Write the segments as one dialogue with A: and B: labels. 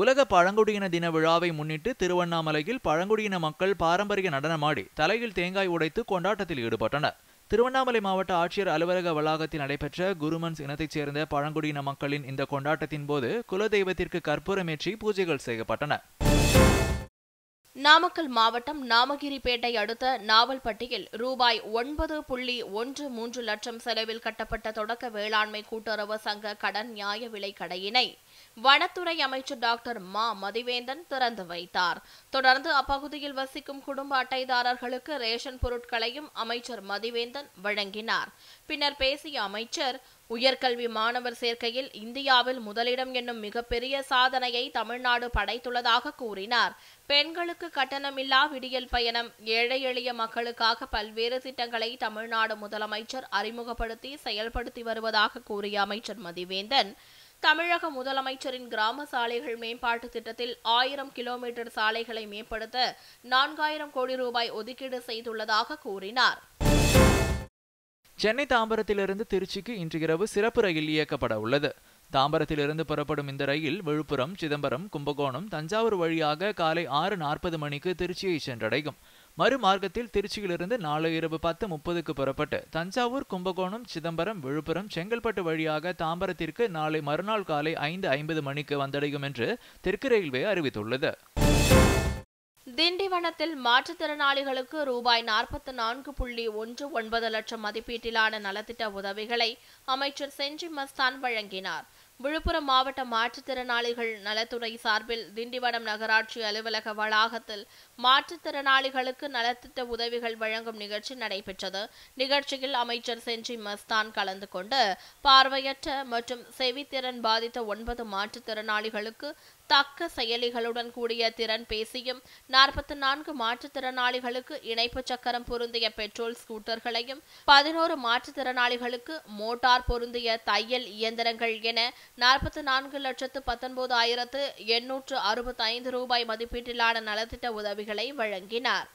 A: உலக பழங்குடியின தின விழாவை முன்னிட்டு திருவண்ணாமலையில் பழங்குடியின மக்கள் பாரம்பரிய நடனமாடி தலையில் தேங்காய் உடைத்து கொண்டாட்டத்தில் ஈடுபட்டனர் திருவண்ணாமலை மாவட்ட ஆட்சியர் அலுவலக வளாகத்தில் நடைபெற்ற குருமன்ஸ் இனத்தைச் சேர்ந்த பழங்குடியின மக்களின் இந்த கொண்டாட்டத்தின் போது குலதெய்வத்திற்கு கற்பூரமேற்றி பூஜைகள் செய்யப்பட்டன
B: நாமக்கல் மாவட்டம் நாமகிரிப்பேட்டை அடுத்த நாவல்பட்டியில் ரூபாய் ஒன்பது புள்ளி ஒன்று மூன்று லட்சம் செலவில் கட்டப்பட்ட தொடக்க வேளாண்மை கூட்டுறவு சங்க கடன் நியாய விலை கடையினை வனத்துறை அமைச்சர் டாக்டர் மா மதிவேந்தன் திறந்து வைத்தார் தொடர்ந்து அப்பகுதியில் வசிக்கும் குடும்ப அட்டைதாரர்களுக்கு ரேஷன் பொருட்களையும் அமைச்சர் மதிவேந்தன் வழங்கினார் பின்னர் பேசிய அமைச்சர் உயர்கல்வி மாணவர் சேர்க்கையில் இந்தியாவில் முதலிடம் என்னும் மிகப்பெரிய சாதனையை தமிழ்நாடு படைத்துள்ளதாக கூறினார் பெண்களுக்கு கட்டணமில்லா விடியல் பயணம் ஏழை எளிய மக்களுக்காக பல்வேறு திட்டங்களை தமிழ்நாடு முதலமைச்சர் அறிமுகப்படுத்தி செயல்படுத்தி வருவதாக கூறிய அமைச்சர் மதிவேந்தன் தமிழக முதலமைச்சரின் கிராம சாலைகள் மேம்பாட்டு திட்டத்தில் ஆயிரம் கிலோமீட்டர் சாலைகளை மேம்படுத்த நான்காயிரம் கோடி ரூபாய் ஒதுக்கீடு செய்துள்ளதாக கூறினார்
A: சென்னை தாம்பரத்திலிருந்து திருச்சிக்கு இன்று இரவு சிறப்பு ரயில் இயக்கப்பட உள்ளது தாம்பரத்திலிருந்து புறப்படும் இந்த ரயில் விழுப்புரம் சிதம்பரம் கும்பகோணம் தஞ்சாவூர் வழியாக காலை ஆறு நாற்பது மணிக்கு திருச்சியை சென்றடையும் மறுமார்க்கத்தில் திருச்சியிலிருந்து நாளை இரவு பத்து முப்பதுக்கு புறப்பட்டு தஞ்சாவூர் கும்பகோணம் சிதம்பரம் விழுப்புரம் செங்கல்பட்டு வழியாக தாம்பரத்திற்கு நாளை மறுநாள் காலை ஐந்து ஐம்பது மணிக்கு வந்தடையும் என்று தெற்கு ரயில்வே அறிவித்துள்ளது
B: திண்டிவனத்தில் மாற்றுத்திறனாளிகளுக்கு ரூபாய் நாற்பத்தி நான்கு புள்ளி ஒன்று ஒன்பது லட்சம் மதிப்பீட்டிலான நலத்திட்ட உதவிகளை அமைச்சர் செஞ்சி மஸ்தான் வழங்கினார் விழுப்புரம் மாவட்ட மாற்றுத்திறனாளிகள் நலத்துறை சார்பில் திண்டிவனம் நகராட்சி அலுவலக வளாகத்தில் மாற்றுத்திறனாளிகளுக்கு நலத்திட்ட உதவிகள் வழங்கும் நிகழ்ச்சி நடைபெற்றது நிகழ்ச்சியில் அமைச்சர் செஞ்சி மஸ்தான் கலந்து கொண்டு பார்வையற்ற மற்றும் செவித்திறன் பாதித்த ஒன்பது மாற்றுத்திறனாளிகளுக்கு தக்க செயலிகளுடன் கூடிய திறன் பேசியும் நாற்பத்தி நான்கு மாற்றுத்திறனாளிகளுக்கு இணைப்பு சக்கரம் பொருந்திய பெட்ரோல் ஸ்கூட்டர்களையும் பதினோரு மாற்றுத்திறனாளிகளுக்கு மோட்டார் பொருந்திய தையல் இயந்திரங்கள் என நாற்பத்தி நான்கு லட்சத்து பத்தொன்பது ஆயிரத்து எண்ணூற்று அறுபத்தைந்து ரூபாய் மதிப்பீட்டிலான நலத்திட்ட உதவிகளை வழங்கினார்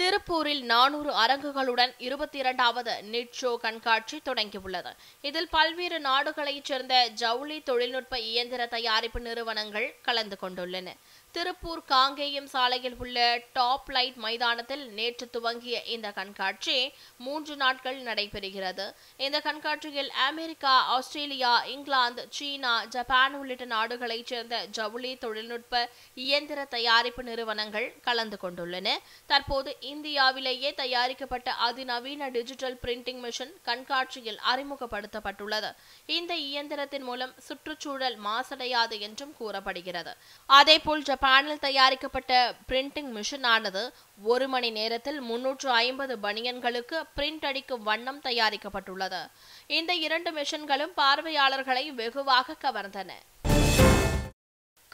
B: திருப்பூரில் நானூறு அரங்குகளுடன் இருபத்தி இரண்டாவது நிட் ஷோ கண்காட்சி தொடங்கியுள்ளது இதில் பல்வேறு நாடுகளைச் சேர்ந்த ஜவுளி தொழில்நுட்ப இயந்திர தயாரிப்பு நிறுவனங்கள் கலந்து கொண்டுள்ளன திருப்பூர் காங்கேயம் சாலையில் உள்ள டாப் லைட் மைதானத்தில் நேற்று துவங்கிய இந்த கண்காட்சி மூன்று நாட்கள் நடைபெறுகிறது இந்த கண்காட்சியில் America Australia England China Japan உள்ளிட்ட நாடுகளைச் சேர்ந்த ஜவுளி தொழில்நுட்ப இயந்திர தயாரிப்பு நிறுவனங்கள் கலந்து கொண்டுள்ளன தற்போது இந்தியாவிலேயே தயாரிக்கப்பட்ட அதிநவீன டிஜிட்டல் பிரிண்டிங் மிஷின் கண்காட்சியில் அறிமுகப்படுத்தப்பட்டுள்ளது இந்த இயந்திரத்தின் மூலம் சுற்றுச்சூழல் மாசடையாது என்றும் கூறப்படுகிறது அதேபோல் ஜப்பானில் தயாரிக்கப்பட்ட பிரிண்டிங் மிஷின் ஆனது ஒரு மணி நேரத்தில் முன்னூற்று ஐம்பது பனியன்களுக்கு பிரிண்ட் அடிக்கும் வண்ணம் தயாரிக்கப்பட்டுள்ளது இந்த இரண்டு மிஷின்களும் பார்வையாளர்களை வெகுவாக கவர்ந்தன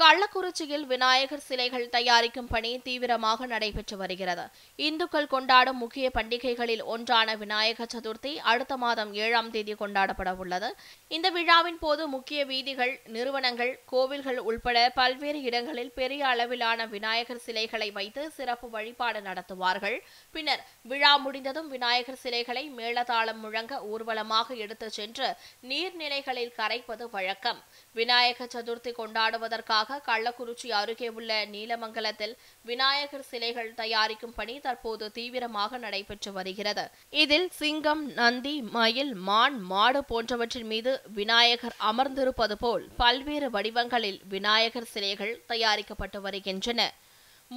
B: கள்ளக்குறிச்சியில் விநாயகர் சிலைகள் தயாரிக்கும் பணி தீவிரமாக நடைபெற்று வருகிறது இந்துக்கள் கொண்டாடும் முக்கிய பண்டிகைகளில் ஒன்றான விநாயகர் சதுர்த்தி அடுத்த மாதம் ஏழாம் தேதி கொண்டாடப்பட உள்ளது இந்த விழாவின் போது முக்கிய வீதிகள் நிறுவனங்கள் கோவில்கள் உள்பட பல்வேறு இடங்களில் பெரிய அளவிலான விநாயகர் சிலைகளை வைத்து சிறப்பு வழிபாடு நடத்துவார்கள் பின்னர் விழா முடிந்ததும் விநாயகர் சிலைகளை மேளதாளம் முழங்க ஊர்வலமாக எடுத்துச் சென்று நீர்நிலைகளில் கரைப்பது வழக்கம் விநாயகர் சதுர்த்தி கொண்டாடுவதற்காக கள்ளக்குறிச்சி அருகே உள்ள நீலமங்கலத்தில் விநாயகர் சிலைகள் தயாரிக்கும் பணி தற்போது தீவிரமாக நடைபெற்று வருகிறது இதில் சிங்கம் நந்தி மயில் மான் மாடு போன்றவற்றின் மீது விநாயகர் அமர்ந்திருப்பது போல் பல்வேறு வடிவங்களில் விநாயகர் சிலைகள் தயாரிக்கப்பட்டு வருகின்றன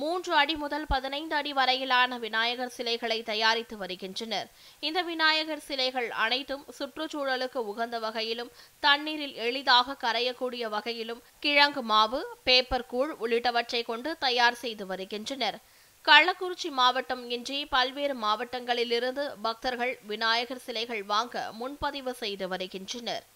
B: மூன்று அடி முதல் பதினைந்து அடி வரையிலான விநாயகர் சிலைகளை தயாரித்து வருகின்றனர் இந்த விநாயகர் சிலைகள் அனைத்தும் சுற்றுச்சூழலுக்கு உகந்த வகையிலும் தண்ணீரில் எளிதாக கரையக்கூடிய வகையிலும் கிழங்கு மாவு பேப்பர் கூழ் உள்ளிட்டவற்றை கொண்டு தயார் செய்து வருகின்றனர் கள்ளக்குறிச்சி மாவட்டம் இன்றி பல்வேறு மாவட்டங்களிலிருந்து பக்தர்கள் விநாயகர் சிலைகள் வாங்க முன்பதிவு செய்து வருகின்றனர்